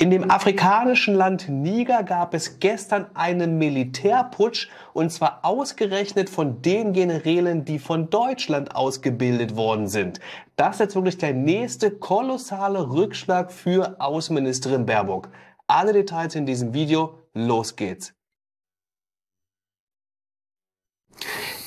In dem afrikanischen Land Niger gab es gestern einen Militärputsch und zwar ausgerechnet von den Generälen, die von Deutschland ausgebildet worden sind. Das ist jetzt wirklich der nächste kolossale Rückschlag für Außenministerin Baerbock. Alle Details in diesem Video. Los geht's.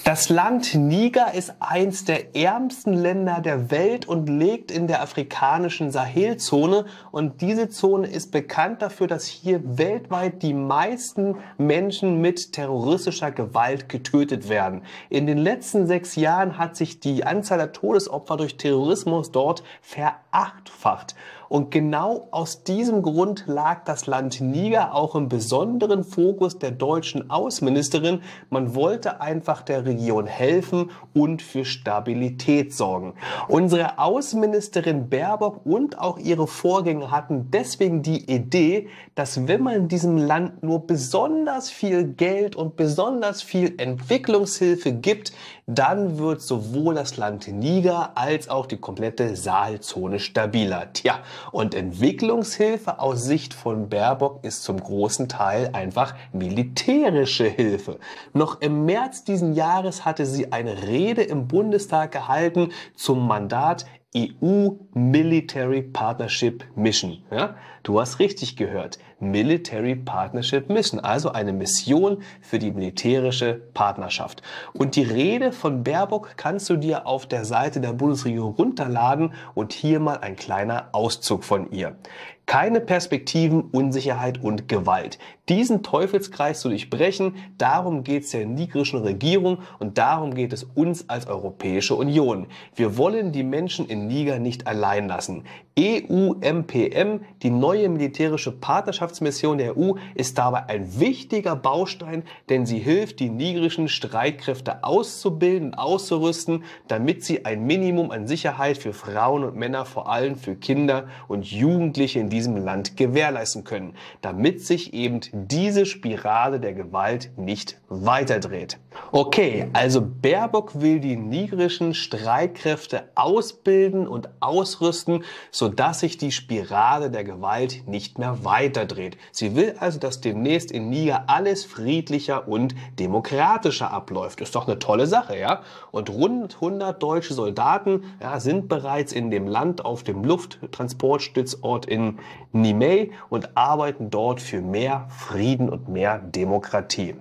Das Land Niger ist eins der ärmsten Länder der Welt und liegt in der afrikanischen Sahelzone. Und diese Zone ist bekannt dafür, dass hier weltweit die meisten Menschen mit terroristischer Gewalt getötet werden. In den letzten sechs Jahren hat sich die Anzahl der Todesopfer durch Terrorismus dort verachtfacht. Und genau aus diesem Grund lag das Land Niger auch im besonderen Fokus der deutschen Außenministerin. Man wollte einfach der Region helfen und für Stabilität sorgen. Unsere Außenministerin Baerbock und auch ihre Vorgänger hatten deswegen die Idee, dass wenn man diesem Land nur besonders viel Geld und besonders viel Entwicklungshilfe gibt, dann wird sowohl das Land Niger als auch die komplette Sahelzone stabiler. Tja, und Entwicklungshilfe aus Sicht von Baerbock ist zum großen Teil einfach militärische Hilfe. Noch im März diesen Jahres hatte sie eine Rede im Bundestag gehalten zum Mandat EU Military Partnership Mission. Ja? Du hast richtig gehört. Military Partnership Mission, also eine Mission für die militärische Partnerschaft. Und die Rede von Baerbock kannst du dir auf der Seite der Bundesregierung runterladen und hier mal ein kleiner Auszug von ihr. Keine Perspektiven, Unsicherheit und Gewalt. Diesen Teufelskreis zu durchbrechen, darum geht es der nigrischen Regierung und darum geht es uns als Europäische Union. Wir wollen die Menschen in Niger nicht allein lassen. EU-MPM, die neue militärische Partnerschaftsmission der EU, ist dabei ein wichtiger Baustein, denn sie hilft, die nigerischen Streitkräfte auszubilden auszurüsten, damit sie ein Minimum an Sicherheit für Frauen und Männer, vor allem für Kinder und Jugendliche in diesem Land gewährleisten können, damit sich eben diese Spirale der Gewalt nicht weiterdreht. Okay, also Baerbock will die nigerischen Streitkräfte ausbilden und ausrüsten, sodass sich die Spirale der Gewalt nicht mehr weiterdreht. Sie will also, dass demnächst in Niger alles friedlicher und demokratischer abläuft. Ist doch eine tolle Sache, ja? Und rund 100 deutsche Soldaten ja, sind bereits in dem Land auf dem Lufttransportstützort in Niamey und arbeiten dort für mehr Frieden und mehr Demokratie.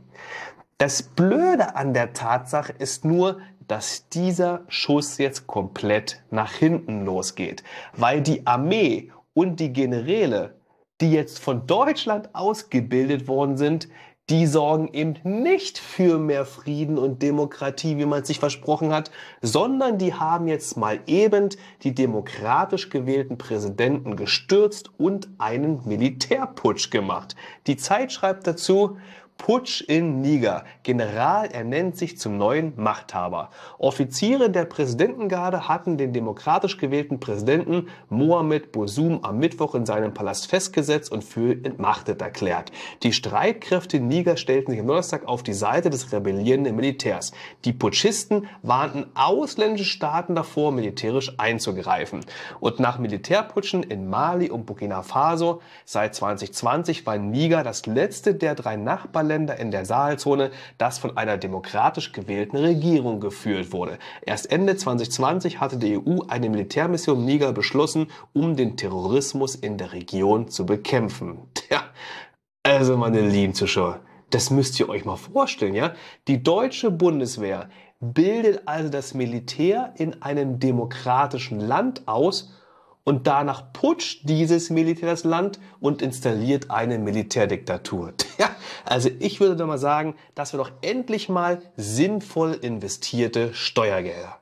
Das Blöde an der Tatsache ist nur, dass dieser Schuss jetzt komplett nach hinten losgeht, weil die Armee und die Generäle, die jetzt von Deutschland ausgebildet worden sind, die sorgen eben nicht für mehr Frieden und Demokratie, wie man sich versprochen hat, sondern die haben jetzt mal eben die demokratisch gewählten Präsidenten gestürzt und einen Militärputsch gemacht. Die Zeit schreibt dazu, Putsch in Niger. General ernennt sich zum neuen Machthaber. Offiziere der Präsidentengarde hatten den demokratisch gewählten Präsidenten Mohamed Bourzoum am Mittwoch in seinem Palast festgesetzt und für entmachtet erklärt. Die Streitkräfte in Niger stellten sich am Donnerstag auf die Seite des rebellierenden Militärs. Die Putschisten warnten ausländische Staaten davor, militärisch einzugreifen. Und nach Militärputschen in Mali und Burkina Faso seit 2020 war Niger das letzte der drei Nachbarländer Länder in der Sahelzone, das von einer demokratisch gewählten Regierung geführt wurde. Erst Ende 2020 hatte die EU eine Militärmission Niger beschlossen, um den Terrorismus in der Region zu bekämpfen. Tja, also meine lieben Zuschauer, das müsst ihr euch mal vorstellen, ja? Die deutsche Bundeswehr bildet also das Militär in einem demokratischen Land aus und danach putscht dieses Militär das Land und installiert eine Militärdiktatur. Also ich würde doch mal sagen, dass wir doch endlich mal sinnvoll investierte Steuergelder.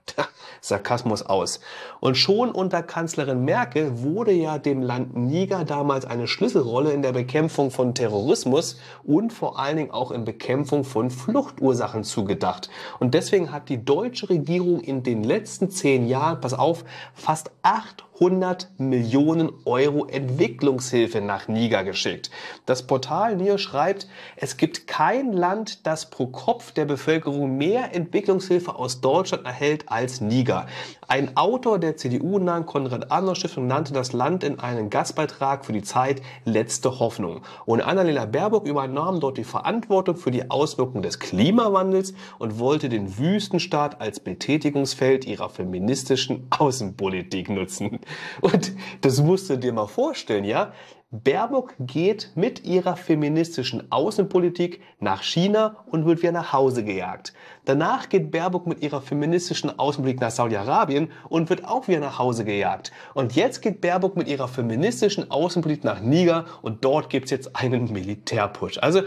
Sarkasmus aus. Und schon unter Kanzlerin Merkel wurde ja dem Land Niger damals eine Schlüsselrolle in der Bekämpfung von Terrorismus und vor allen Dingen auch in Bekämpfung von Fluchtursachen zugedacht. Und deswegen hat die deutsche Regierung in den letzten zehn Jahren, pass auf, fast 800 100 Millionen Euro Entwicklungshilfe nach Niger geschickt. Das Portal NIR schreibt, es gibt kein Land, das pro Kopf der Bevölkerung mehr Entwicklungshilfe aus Deutschland erhält als Niger. Ein Autor der CDU-nahen Konrad-Adenauer-Stiftung nannte das Land in einem Gastbeitrag für die Zeit letzte Hoffnung. Und Annalena Baerbock übernahm dort die Verantwortung für die Auswirkungen des Klimawandels und wollte den Wüstenstaat als Betätigungsfeld ihrer feministischen Außenpolitik nutzen. Und das musst du dir mal vorstellen, ja? Baerbock geht mit ihrer feministischen Außenpolitik nach China und wird wieder nach Hause gejagt. Danach geht Baerbock mit ihrer feministischen Außenpolitik nach Saudi-Arabien und wird auch wieder nach Hause gejagt. Und jetzt geht Baerbock mit ihrer feministischen Außenpolitik nach Niger und dort gibt's jetzt einen Militärputsch. Also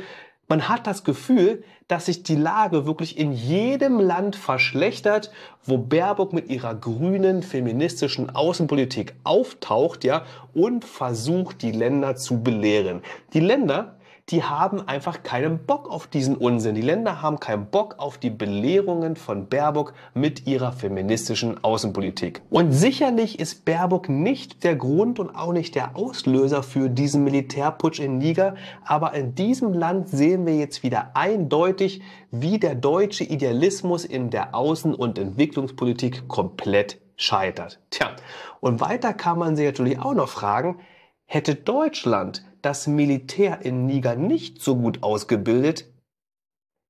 man hat das Gefühl, dass sich die Lage wirklich in jedem Land verschlechtert, wo Baerbock mit ihrer grünen feministischen Außenpolitik auftaucht, ja, und versucht, die Länder zu belehren. Die Länder, die haben einfach keinen Bock auf diesen Unsinn. Die Länder haben keinen Bock auf die Belehrungen von Baerbock mit ihrer feministischen Außenpolitik. Und sicherlich ist Baerbock nicht der Grund und auch nicht der Auslöser für diesen Militärputsch in Niger, aber in diesem Land sehen wir jetzt wieder eindeutig, wie der deutsche Idealismus in der Außen- und Entwicklungspolitik komplett scheitert. Tja, und weiter kann man sich natürlich auch noch fragen, hätte Deutschland das Militär in Niger nicht so gut ausgebildet,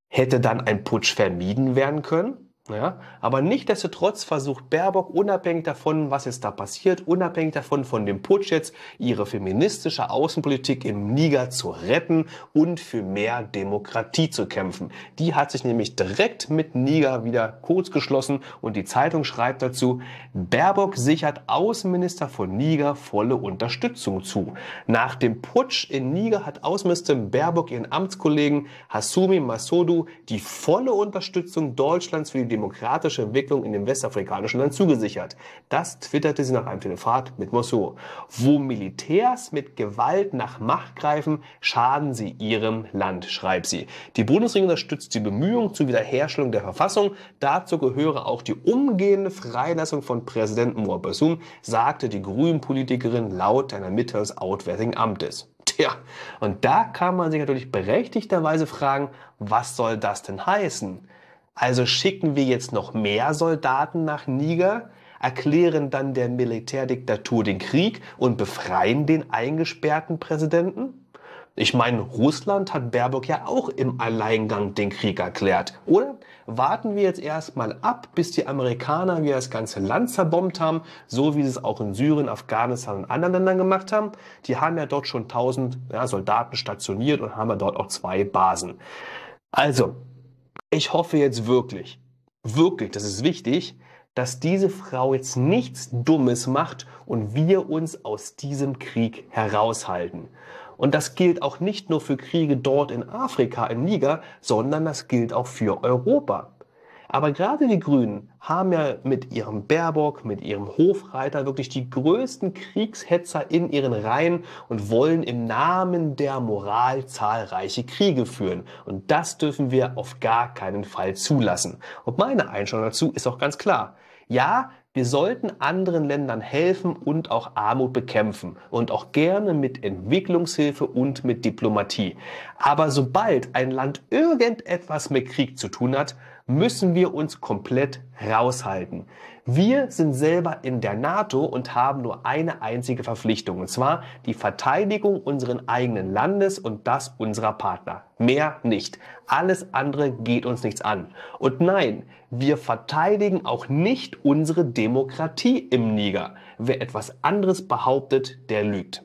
hätte dann ein Putsch vermieden werden können? Ja, aber nichtdestotrotz versucht Baerbock unabhängig davon, was jetzt da passiert, unabhängig davon von dem Putsch jetzt, ihre feministische Außenpolitik im Niger zu retten und für mehr Demokratie zu kämpfen. Die hat sich nämlich direkt mit Niger wieder kurz geschlossen und die Zeitung schreibt dazu, Baerbock sichert Außenminister von Niger volle Unterstützung zu. Nach dem Putsch in Niger hat Außenministerin Baerbock ihren Amtskollegen Hasumi Masodu die volle Unterstützung Deutschlands für die demokratische Entwicklung in dem westafrikanischen Land zugesichert. Das twitterte sie nach einem Telefonat mit Mossou. Wo Militärs mit Gewalt nach Macht greifen, schaden sie ihrem Land, schreibt sie. Die Bundesregierung unterstützt die Bemühungen zur Wiederherstellung der Verfassung. Dazu gehöre auch die umgehende Freilassung von Präsident Moabasum, sagte die Grünen-Politikerin laut einer Mitteilung des Outwärtigen Amtes. Tja, und da kann man sich natürlich berechtigterweise fragen, was soll das denn heißen? Also schicken wir jetzt noch mehr Soldaten nach Niger, erklären dann der Militärdiktatur den Krieg und befreien den eingesperrten Präsidenten? Ich meine, Russland hat Baerbock ja auch im Alleingang den Krieg erklärt, oder? Warten wir jetzt erstmal ab, bis die Amerikaner wieder das ganze Land zerbombt haben, so wie sie es auch in Syrien, Afghanistan und anderen Ländern gemacht haben. Die haben ja dort schon 1000 ja, Soldaten stationiert und haben ja dort auch zwei Basen. Also, ich hoffe jetzt wirklich, wirklich, das ist wichtig, dass diese Frau jetzt nichts Dummes macht und wir uns aus diesem Krieg heraushalten. Und das gilt auch nicht nur für Kriege dort in Afrika, in Niger, sondern das gilt auch für Europa. Aber gerade die Grünen haben ja mit ihrem Baerbock, mit ihrem Hofreiter wirklich die größten Kriegshetzer in ihren Reihen und wollen im Namen der Moral zahlreiche Kriege führen. Und das dürfen wir auf gar keinen Fall zulassen. Und meine Einstellung dazu ist auch ganz klar. Ja, wir sollten anderen Ländern helfen und auch Armut bekämpfen und auch gerne mit Entwicklungshilfe und mit Diplomatie. Aber sobald ein Land irgendetwas mit Krieg zu tun hat, müssen wir uns komplett raushalten. Wir sind selber in der NATO und haben nur eine einzige Verpflichtung, und zwar die Verteidigung unseres eigenen Landes und das unserer Partner. Mehr nicht. Alles andere geht uns nichts an. Und nein, wir verteidigen auch nicht unsere Demokratie im Niger. Wer etwas anderes behauptet, der lügt.